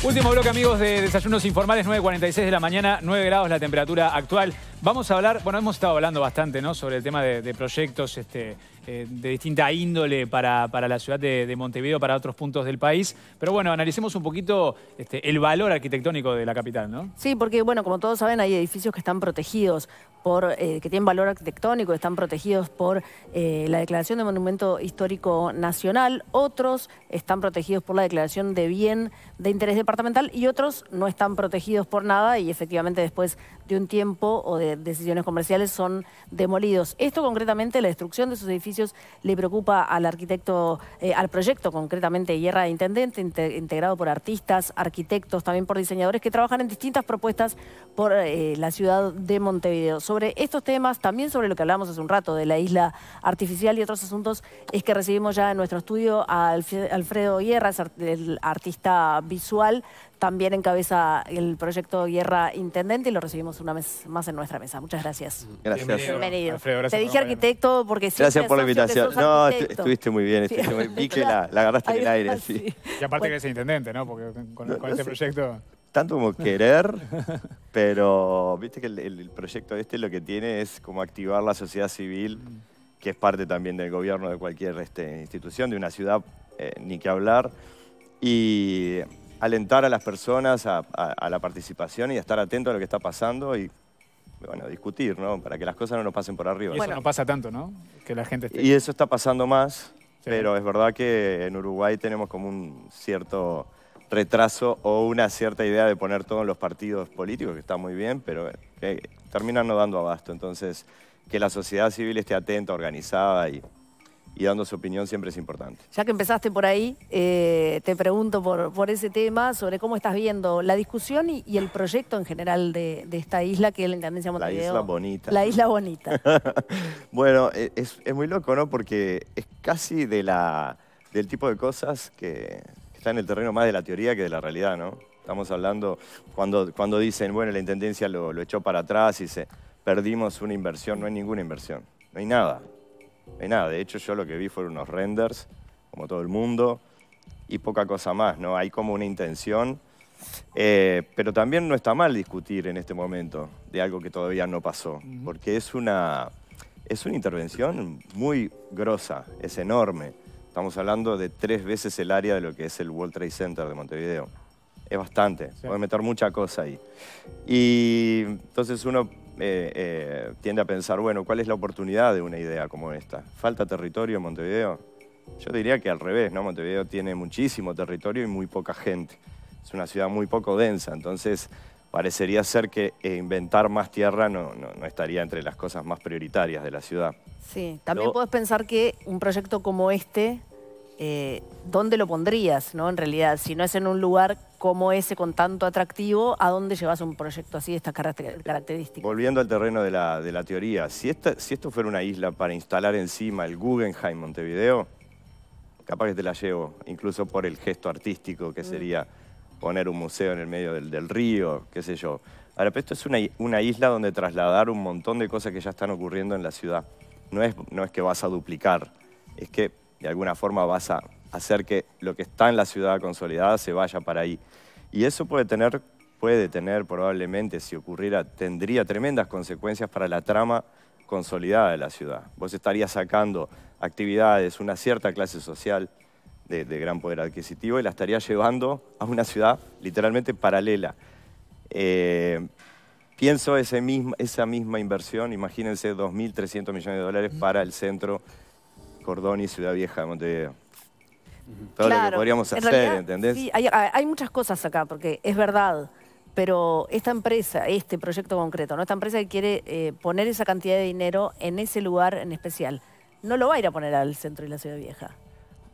Último bloque, amigos, de Desayunos Informales, 9.46 de la mañana, 9 grados la temperatura actual. Vamos a hablar, bueno, hemos estado hablando bastante, ¿no? Sobre el tema de, proyectos este, eh, de distinta índole para, la ciudad de, Montevideo, para otros puntos del país. Pero bueno, analicemos un poquito este, el valor arquitectónico de la capital, ¿no? Sí, porque bueno, como todos saben, hay edificios que están protegidos por, eh, que tienen valor arquitectónico, están protegidos por eh, la Declaración de Monumento Histórico Nacional, otros están protegidos por la Declaración de Bien de Interés Departamental y otros no están protegidos por nada y efectivamente después de un tiempo o de decisiones comerciales son demolidos. Esto concretamente, la destrucción de esos edificios, le preocupa al arquitecto, eh, al proyecto concretamente Hierra de Intendente, integrado por artistas, arquitectos, también por diseñadores que trabajan en distintas propuestas por eh, la ciudad de Montevideo. Sobre estos temas, también sobre lo que hablamos hace un rato de la isla artificial y otros asuntos, es que recibimos ya en nuestro estudio a Alfredo Hierra, el artista visual también encabeza el proyecto Guerra Intendente y lo recibimos una vez más en nuestra mesa. Muchas gracias. Gracias. Bienvenido. Te dije arquitecto porque sí. Gracias por la invitación. No, estuviste muy bien. vi que la, la agarraste en el aire. Sí. Y aparte que es intendente, ¿no? Porque con, este proyecto... tanto como querer, pero viste que el, el, proyecto este lo que tiene es como activar la sociedad civil, mm. que es parte también del gobierno de cualquier este, institución, de una ciudad, eh, ni que hablar. Y alentar a las personas a, la participación y a estar atento a lo que está pasando y bueno, discutir, ¿no? Para que las cosas no nos pasen por arriba. bueno. no pasa tanto, ¿no? Que la gente esté... Y eso está pasando más, pero es verdad que en Uruguay tenemos como un cierto retraso o una cierta idea de poner todos los partidos políticos, que está muy bien, pero que eh, terminan no dando abasto. Entonces, que la sociedad civil esté atenta, organizada y y dando su opinión siempre es importante. Ya que empezaste por ahí, eh, te pregunto por, ese tema, sobre cómo estás viendo la discusión y, el proyecto en general de, esta isla que es la Intendencia Montevideo. La isla bonita. La isla bonita. bueno, e, es, muy loco, ¿no? Porque es casi de la, del tipo de cosas que, están en el terreno más de la teoría que de la realidad, ¿no? Estamos hablando cuando, cuando dicen, bueno, la Intendencia lo, lo echó para atrás y se perdimos una inversión, no hay ninguna inversión, no hay nada nada. De hecho, yo lo que vi fueron unos renders, como todo el mundo, y poca cosa más, ¿no? Hay como una intención. Eh, pero también no está mal discutir en este momento de algo que todavía no pasó, porque es una, es una intervención muy grosa, es enorme. Estamos hablando de tres veces el área de lo que es el World Trade Center de Montevideo. Es bastante, puede meter mucha cosa ahí. Y entonces uno eh, eh, tiende a pensar, bueno, ¿cuál es la oportunidad de una idea como esta? ¿Falta territorio en Montevideo? Yo diría que al revés, ¿no? Montevideo tiene muchísimo territorio y muy poca gente. Es una ciudad muy poco densa, entonces parecería ser que eh, inventar más tierra no, no, estaría entre las cosas más prioritarias de la ciudad. Sí, también puedes pensar que un proyecto como este, ¿dónde lo pondrías, no? En realidad, si no es en un lugar como ese con tanto atractivo, ¿a dónde llevas un proyecto así de estas características? Volviendo al terreno de la, teoría, si, esto fuera una isla para instalar encima el Guggenheim Montevideo, capaz que te la llevo, incluso por el gesto artístico que mm. sería poner un museo en el medio del, río, qué sé yo. Ahora, pero esto es una, isla donde trasladar un montón de cosas que ya están ocurriendo en la ciudad. no es que vas a duplicar, es que de alguna forma vas a hacer que lo que está en la ciudad consolidada se vaya para ahí. Y eso puede tener, puede tener probablemente, si ocurriera, tendría tremendas consecuencias para la trama consolidada de la ciudad. Vos estarías sacando actividades, una cierta clase social de, gran poder adquisitivo y la estarías llevando a una ciudad literalmente paralela. Eh, pienso ese mismo, esa misma inversión, imagínense 2.300 millones de dólares para el centro Cordón y Ciudad Vieja de Montevideo. Todo lo que podríamos hacer, ¿entendés? Sí, hay, muchas cosas acá, porque es verdad pero esta empresa, este proyecto concreto, ¿no? esta empresa que quiere eh, poner esa cantidad de dinero en ese lugar en especial, no lo va a ir a poner al centro de la ciudad vieja.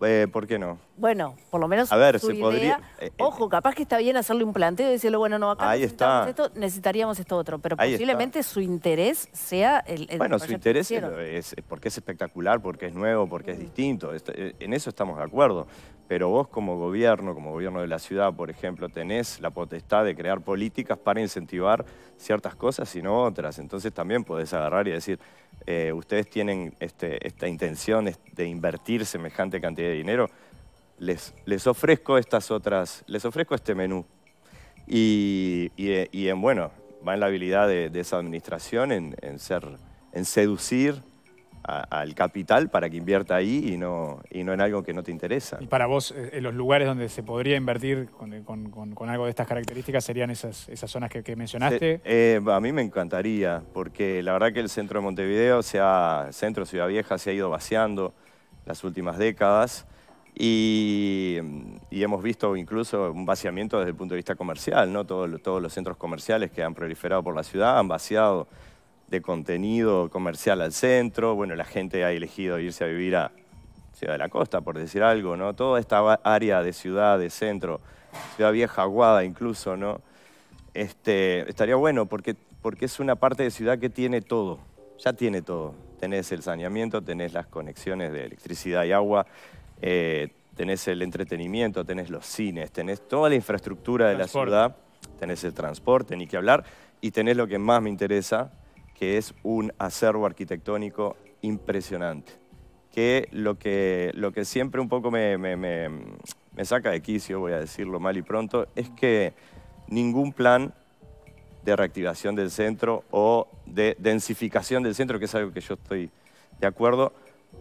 Eh, ¿por qué no? Bueno, por lo menos. A ver, su se podría. Eh, eh. Ojo, capaz que está bien hacerle un planteo y decirle, bueno, no, acá ahí está. esto, necesitaríamos esto otro. Pero posiblemente su interés sea el. bueno, su interés es, porque es espectacular, porque es nuevo, porque es mm. distinto. Este, en eso estamos de acuerdo. Pero vos, como gobierno, como gobierno de la ciudad, por ejemplo, tenés la potestad de crear políticas para incentivar ciertas cosas y no otras. Entonces también podés agarrar y decir eh, ustedes tienen este, esta intención de invertir semejante cantidad de dinero, les, ofrezco estas otras, les ofrezco este menú. Y, eh, en, bueno, va en la habilidad de, esa administración en, en, ser, en seducir al capital para que invierta ahí y no, y no en algo que no te interesa. Y para vos, en eh, los lugares donde se podría invertir con, algo de estas características serían esas, esas zonas que, mencionaste? Eh, a mí me encantaría, porque la verdad que el centro de Montevideo, sea, centro Ciudad Vieja, se ha ido vaciando las últimas décadas. Y, hemos visto incluso un vaciamiento desde el punto de vista comercial, ¿no? todos los centros comerciales que han proliferado por la ciudad han vaciado de contenido comercial al centro. Bueno, la gente ha elegido irse a vivir a Ciudad de la Costa, por decir algo, ¿no? Toda esta área de ciudad, de centro, Ciudad Vieja, Aguada incluso, ¿no? Este, estaría bueno porque, porque es una parte de ciudad que tiene todo, ya tiene todo. Tenés el saneamiento, tenés las conexiones de electricidad y agua, eh, tenés el entretenimiento, tenés los cines, tenés toda la infraestructura de la ciudad, tenés el transporte, ni que hablar, y tenés lo que más me interesa, que es un acervo arquitectónico impresionante. Que lo que, lo que siempre un poco me, saca de quicio, voy a decirlo mal y pronto, es que ningún plan de reactivación del centro o de densificación del centro, que es algo que yo estoy de acuerdo,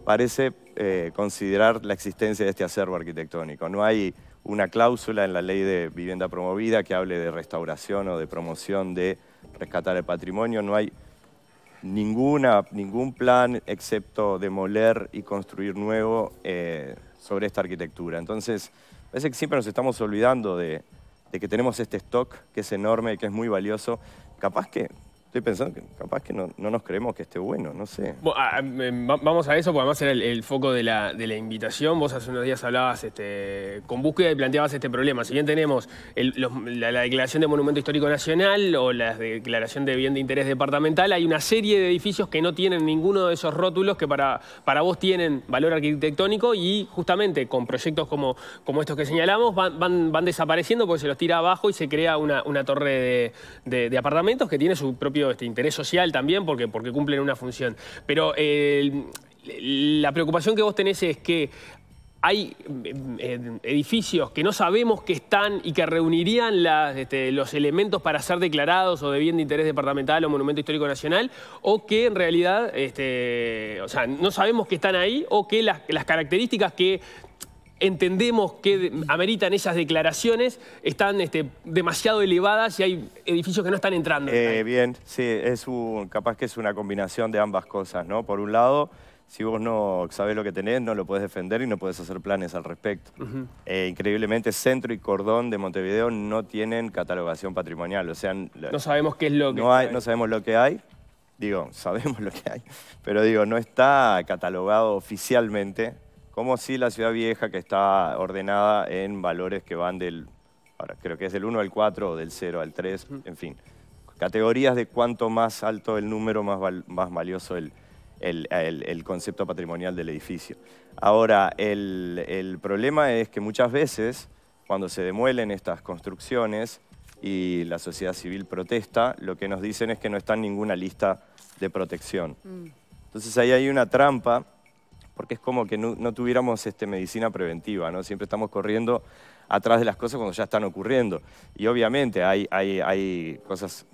parece eh, considerar la existencia de este acervo arquitectónico. No hay una cláusula en la ley de vivienda promovida que hable de restauración o de promoción de rescatar el patrimonio, no hay ninguna, ningún plan excepto demoler y construir nuevo eh, sobre esta arquitectura. Entonces, parece que siempre nos estamos olvidando de, que tenemos este stock que es enorme, que es muy valioso. Capaz que Estoy pensando que capaz que no, nos creemos que esté bueno, no sé. vamos a eso, porque además era el, foco de la, invitación. Vos hace unos días hablabas este, con búsqueda y planteabas este problema. Si bien tenemos la, declaración de Monumento Histórico Nacional o la declaración de bien de interés departamental, hay una serie de edificios que no tienen ninguno de esos rótulos que para, para vos tienen valor arquitectónico y justamente con proyectos como, como estos que señalamos van, desapareciendo porque se los tira abajo y se crea una, torre de apartamentos que tiene su propio este, interés social también, porque, porque cumplen una función. Pero eh, la preocupación que vos tenés es que hay eh, edificios que no sabemos que están y que reunirían este, los elementos para ser declarados o de bien de interés departamental o monumento histórico nacional, o que en realidad, este, o sea, no sabemos que están ahí, o que las características que entendemos que ameritan esas declaraciones, están este, demasiado elevadas y hay edificios que no están entrando. Eh, bien, sí, es un, capaz que es una combinación de ambas cosas, ¿no? Por un lado, si vos no sabés lo que tenés, no lo podés defender y no podés hacer planes al respecto. Eh, increíblemente, Centro y Cordón de Montevideo no tienen catalogación patrimonial, o sea... No sabemos qué es lo que hay. No sabemos lo que hay, digo, sabemos lo que hay, pero digo, no está catalogado oficialmente como si la ciudad vieja que está ordenada en valores que van del, creo que es del 1 al 4 o del 0 al 3, en fin, categorías de cuanto más alto el número, más, más valioso el, concepto patrimonial del edificio. Ahora, el problema es que muchas veces cuando se demuelen estas construcciones, y la sociedad civil protesta, lo que nos dicen es que no está en ninguna lista de protección. Mm. Entonces ahí hay una trampa porque es como que no, tuviéramos este, medicina preventiva, ¿no? Siempre estamos corriendo atrás de las cosas cuando ya están ocurriendo. Y obviamente hay, hay, hay cosas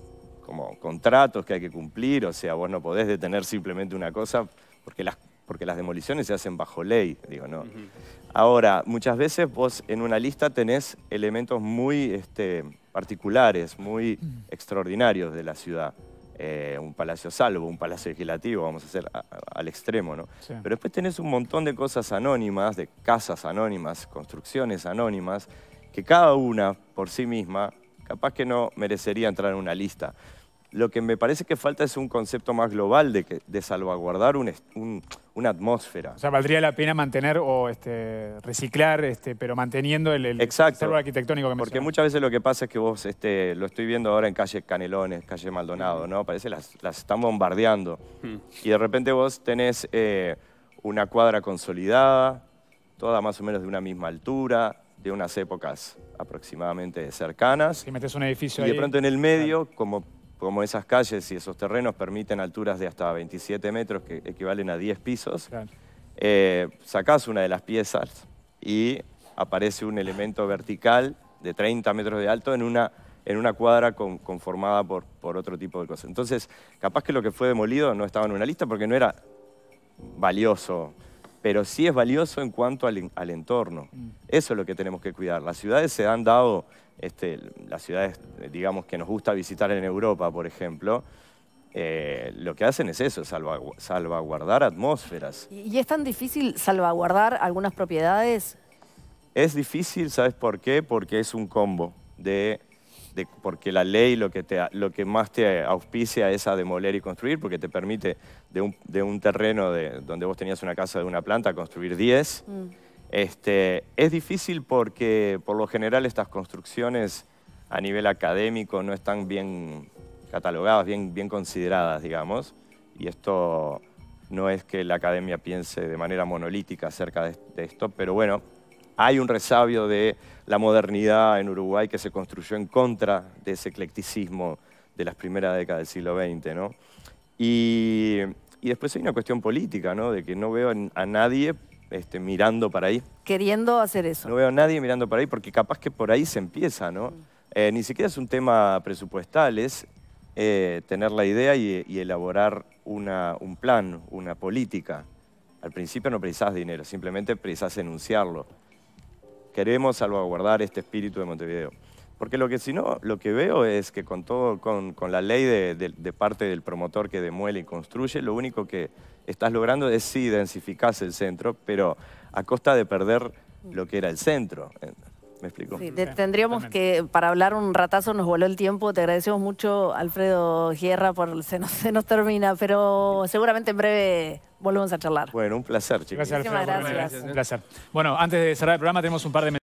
como contratos que hay que cumplir, o sea, vos no podés detener simplemente una cosa porque las, porque las demoliciones se hacen bajo ley, digo, ¿no? Ahora, muchas veces vos en una lista tenés elementos muy este, particulares, muy mm. extraordinarios de la ciudad. Eh, un palacio salvo, un palacio legislativo, vamos a hacer al extremo, ¿no? Pero después tenés un montón de cosas anónimas, de casas anónimas, construcciones anónimas, que cada una por sí misma capaz que no merecería entrar en una lista. Lo que me parece que falta es un concepto más global de, de salvaguardar una atmósfera. O sea, valdría la pena mantener o este, reciclar, este, pero manteniendo el, el arquitectónico que Porque muchas veces lo que pasa es que vos, este, lo estoy viendo ahora en calle Canelones, calle Maldonado, ¿no? Parece las, las están bombardeando. Hmm. Y de repente vos tenés eh, una cuadra consolidada, toda más o menos de una misma altura, de unas épocas aproximadamente cercanas. Y metes un edificio Y de pronto en el medio, como como esas calles y esos terrenos permiten alturas de hasta 27 metros, que equivalen a 10 pisos, sacas eh, sacás una de las piezas y aparece un elemento vertical de 30 metros de alto en una, en una cuadra conformada por, por otro tipo de cosas. Entonces, capaz que lo que fue demolido no estaba en una lista porque no era valioso pero sí es valioso en cuanto al, entorno. Mm. Eso es lo que tenemos que cuidar. Las ciudades se han dado, este, las ciudades, digamos, que nos gusta visitar en Europa, por ejemplo, eh, lo que hacen es eso, salvaguardar atmósferas. ¿Y es tan difícil salvaguardar algunas propiedades? Es difícil, ¿sabes por qué? Porque es un combo de porque la ley lo que, lo que más te auspicia es a demoler y construir, porque te permite de un, terreno de, donde vos tenías una casa de una planta construir 10. Mm. Este, es difícil porque por lo general estas construcciones a nivel académico no están bien catalogadas, bien, bien consideradas, digamos, y esto no es que la academia piense de manera monolítica acerca de esto, pero bueno, hay un resabio de la modernidad en Uruguay que se construyó en contra de ese eclecticismo de las primeras décadas del siglo XX. ¿no? Y, después hay una cuestión política, ¿no? de que no veo a nadie este, mirando para ahí. Queriendo hacer eso. No veo a nadie mirando para ahí porque capaz que por ahí se empieza. ¿no? Mm. Eh, ni siquiera es un tema presupuestal, es eh, tener la idea y, elaborar una, un plan, una política. Al principio no precisás dinero, simplemente precisás enunciarlo queremos salvaguardar este espíritu de Montevideo. Porque lo que si lo que veo es que con, todo, con, la ley de, parte del promotor que demuele y construye, lo único que estás logrando es sí densificarse el centro, pero a costa de perder lo que era el centro. ¿Me explico? Sí, tendríamos que, para hablar un ratazo, nos voló el tiempo. Te agradecemos mucho, Alfredo Gierra, por se nos, se nos termina, pero seguramente en breve volvemos a charlar. Bueno, un placer, chicos. Gracias, Alfredo. Gracias. Un placer. Bueno, antes de cerrar el programa, tenemos un par de